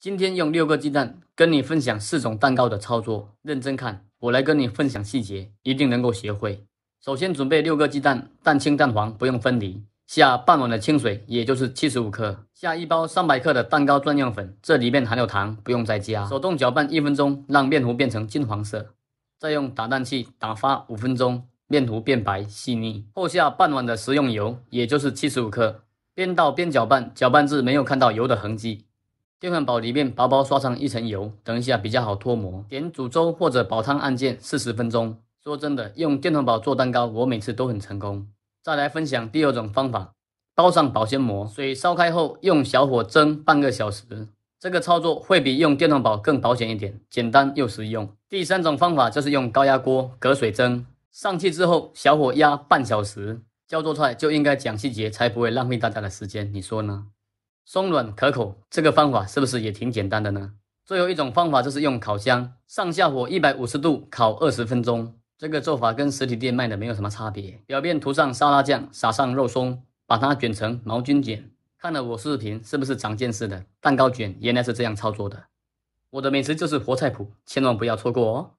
今天用六个鸡蛋，跟你分享四种蛋糕的操作，认真看，我来跟你分享细节，一定能够学会。首先准备六个鸡蛋，蛋清蛋黄不用分离，下半碗的清水，也就是七十五克，下一包三百克的蛋糕专用粉，这里面含有糖，不用再加。手动搅拌一分钟，让面糊变成金黄色，再用打蛋器打发五分钟，面糊变白细腻。后下半碗的食用油，也就是七十五克，边倒边搅拌，搅拌至没有看到油的痕迹。电饭煲里面薄薄刷上一层油，等一下比较好脱模。点煮粥或者煲汤按键四十分钟。说真的，用电饭煲做蛋糕，我每次都很成功。再来分享第二种方法，包上保鲜膜，水烧开后用小火蒸半个小时。这个操作会比用电饭煲更保险一点，简单又实用。第三种方法就是用高压锅隔水蒸，上汽之后小火压半小时。教做菜就应该讲细节，才不会浪费大家的时间，你说呢？松软可口，这个方法是不是也挺简单的呢？最后一种方法就是用烤箱，上下火一百五十度烤二十分钟。这个做法跟实体店卖的没有什么差别。表面涂上沙拉酱，撒上肉松，把它卷成毛巾卷。看了我视频，是不是长见识的？蛋糕卷原来是这样操作的。我的美食就是活菜谱，千万不要错过哦。